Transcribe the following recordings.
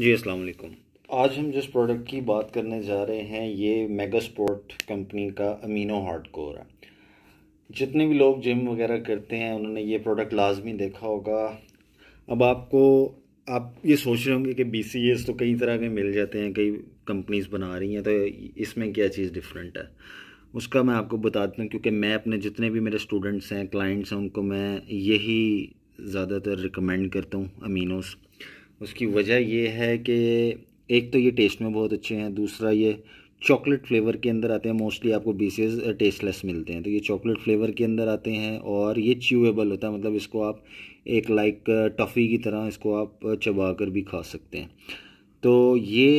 जी असल आज हम जिस प्रोडक्ट की बात करने जा रहे हैं ये मेगा स्पोर्ट कंपनी का अमीनो हार्ड कोर है जितने भी लोग जिम वगैरह करते हैं उन्होंने ये प्रोडक्ट लाजमी देखा होगा अब आपको आप ये सोच रहे होंगे कि बी तो कई तरह के मिल जाते हैं कई कंपनीज बना रही हैं तो इसमें क्या चीज़ डिफरेंट है उसका मैं आपको बताता हूँ क्योंकि मैं अपने जितने भी मेरे स्टूडेंट्स हैं क्लाइंट्स हैं उनको मैं यही ज़्यादातर रिकमेंड करता हूँ अमीनोज़ उसकी वजह ये है कि एक तो ये टेस्ट में बहुत अच्छे हैं दूसरा ये चॉकलेट फ्लेवर के अंदर आते हैं मोस्टली आपको बीसेज टेस्टलेस मिलते हैं तो ये चॉकलेट फ्लेवर के अंदर आते हैं और ये च्यूएबल होता है मतलब इसको आप एक लाइक टफ़ी की तरह इसको आप चबा कर भी खा सकते हैं तो ये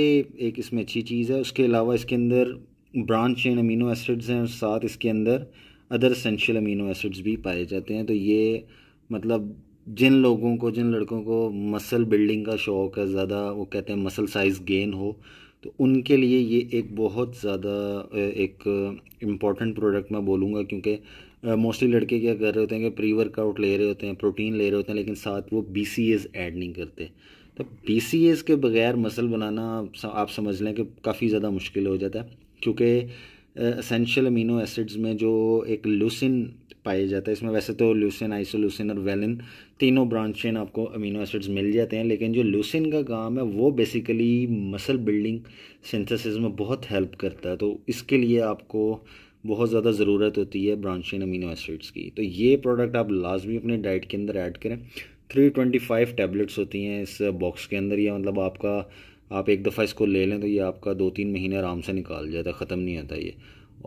एक इसमें अच्छी चीज़ है उसके अलावा इसके अंदर ब्रांच चेन अमीनो एसिड्स हैं और साथ इसके अंदर अदर असेंशियल अमीनो एसिड्स भी पाए जाते हैं तो ये मतलब जिन लोगों को जिन लड़कों को मसल बिल्डिंग का शौक़ है ज़्यादा वो कहते हैं मसल साइज़ गेन हो तो उनके लिए ये एक बहुत ज़्यादा एक इम्पॉर्टेंट प्रोडक्ट मैं बोलूँगा क्योंकि मोस्टली लड़के क्या कर रहे होते हैं कि प्री वर्कआउट ले रहे होते हैं प्रोटीन ले रहे होते हैं लेकिन साथ वो बी सी एस ऐड नहीं करते तो बी सी एस के बगैर मसल बनाना आप समझ लें कि काफ़ी ज़्यादा मुश्किल हो जाता है क्योंकि असेंशियल अमीनो एसिड्स में जो एक लूसिन पाया जाता है इसमें वैसे तो ल्यूसिन आइसोल्यूसिन और वेलिन तीनों चेन आपको अमीनो एसिड्स मिल जाते हैं लेकिन जो ल्यूसिन का काम है वो बेसिकली मसल बिल्डिंग सिंथेसिस में बहुत हेल्प करता है तो इसके लिए आपको बहुत ज़्यादा ज़रूरत होती है ब्रांचिन अमीनो एसिड्स की तो ये प्रोडक्ट आप लाजमी अपनी डाइट के अंदर ऐड करें 325 टैबलेट्स होती हैं इस बॉक्स के अंदर या मतलब आपका आप एक दफ़ा इसको ले लें तो ये आपका दो तीन महीने आराम से निकाल जाता है ख़त्म नहीं होता ये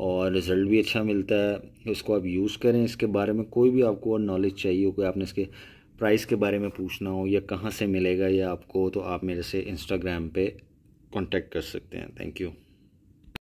और रिज़ल्ट भी अच्छा मिलता है उसको आप यूज़ करें इसके बारे में कोई भी आपको और नॉलेज चाहिए हो कोई आपने इसके प्राइस के बारे में पूछना हो या कहाँ से मिलेगा या आपको तो आप मेरे से इंस्टाग्राम पे कांटेक्ट कर सकते हैं थैंक यू